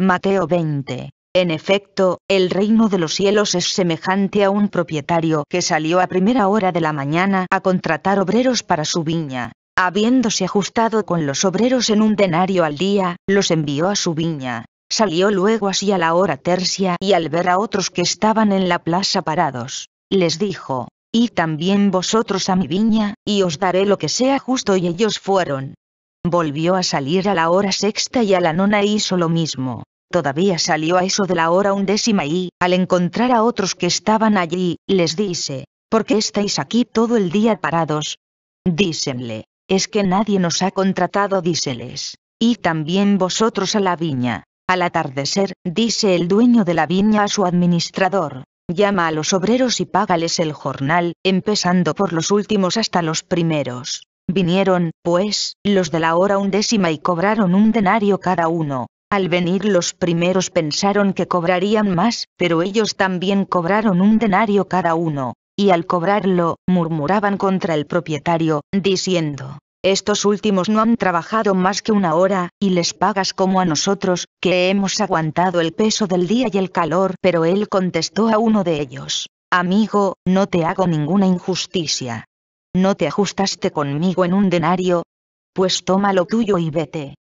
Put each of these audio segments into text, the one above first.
Mateo 20. En efecto, el reino de los cielos es semejante a un propietario que salió a primera hora de la mañana a contratar obreros para su viña. Habiéndose ajustado con los obreros en un denario al día, los envió a su viña. Salió luego así a la hora tercia y al ver a otros que estaban en la plaza parados, les dijo, «Y también vosotros a mi viña, y os daré lo que sea justo y ellos fueron, Volvió a salir a la hora sexta y a la nona hizo lo mismo. Todavía salió a eso de la hora undécima y, al encontrar a otros que estaban allí, les dice, ¿por qué estáis aquí todo el día parados? Dícenle, es que nadie nos ha contratado, díseles. Y también vosotros a la viña. Al atardecer, dice el dueño de la viña a su administrador, llama a los obreros y págales el jornal, empezando por los últimos hasta los primeros. Vinieron, pues, los de la hora undécima y cobraron un denario cada uno. Al venir los primeros pensaron que cobrarían más, pero ellos también cobraron un denario cada uno, y al cobrarlo, murmuraban contra el propietario, diciendo, estos últimos no han trabajado más que una hora, y les pagas como a nosotros, que hemos aguantado el peso del día y el calor, pero él contestó a uno de ellos, amigo, no te hago ninguna injusticia. ¿No te ajustaste conmigo en un denario? Pues toma lo tuyo y vete.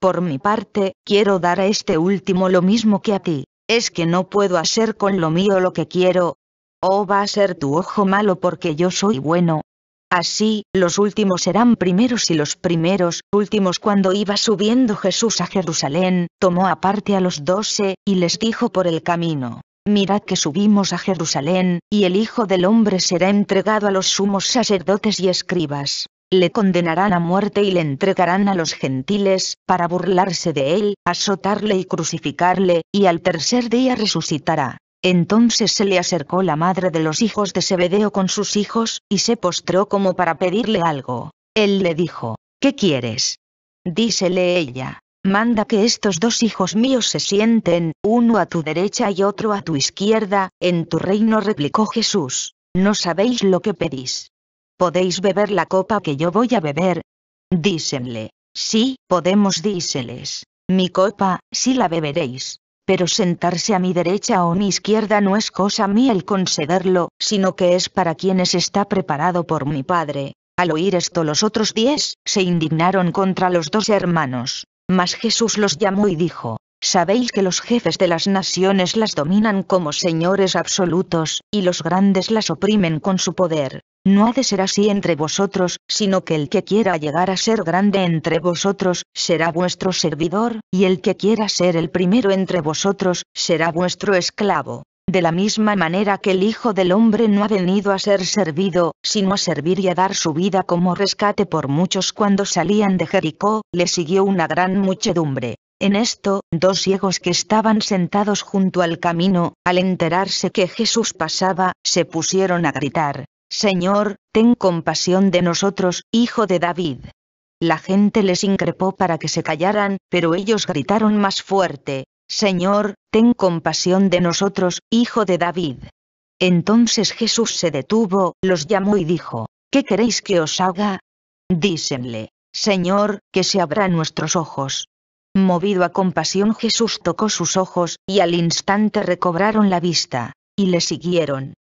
Por mi parte, quiero dar a este último lo mismo que a ti, es que no puedo hacer con lo mío lo que quiero. O oh, va a ser tu ojo malo porque yo soy bueno. Así, los últimos serán primeros y los primeros, últimos cuando iba subiendo Jesús a Jerusalén, tomó aparte a los doce, y les dijo por el camino, mirad que subimos a Jerusalén, y el Hijo del Hombre será entregado a los sumos sacerdotes y escribas. Le condenarán a muerte y le entregarán a los gentiles, para burlarse de él, azotarle y crucificarle, y al tercer día resucitará. Entonces se le acercó la madre de los hijos de Zebedeo con sus hijos, y se postró como para pedirle algo. Él le dijo, ¿qué quieres? Dícele ella, manda que estos dos hijos míos se sienten, uno a tu derecha y otro a tu izquierda, en tu reino replicó Jesús. No sabéis lo que pedís. ¿Podéis beber la copa que yo voy a beber? Dícenle. Sí, podemos díseles. Mi copa, sí la beberéis. Pero sentarse a mi derecha o mi izquierda no es cosa mía el concederlo, sino que es para quienes está preparado por mi Padre. Al oír esto los otros diez, se indignaron contra los dos hermanos. Mas Jesús los llamó y dijo, Sabéis que los jefes de las naciones las dominan como señores absolutos, y los grandes las oprimen con su poder. No ha de ser así entre vosotros, sino que el que quiera llegar a ser grande entre vosotros, será vuestro servidor, y el que quiera ser el primero entre vosotros, será vuestro esclavo. De la misma manera que el Hijo del Hombre no ha venido a ser servido, sino a servir y a dar su vida como rescate por muchos cuando salían de Jericó, le siguió una gran muchedumbre. En esto, dos ciegos que estaban sentados junto al camino, al enterarse que Jesús pasaba, se pusieron a gritar, Señor, ten compasión de nosotros, Hijo de David. La gente les increpó para que se callaran, pero ellos gritaron más fuerte, Señor, ten compasión de nosotros, hijo de David. Entonces Jesús se detuvo, los llamó y dijo, ¿qué queréis que os haga? Dícenle, Señor, que se abran nuestros ojos. Movido a compasión Jesús tocó sus ojos, y al instante recobraron la vista, y le siguieron.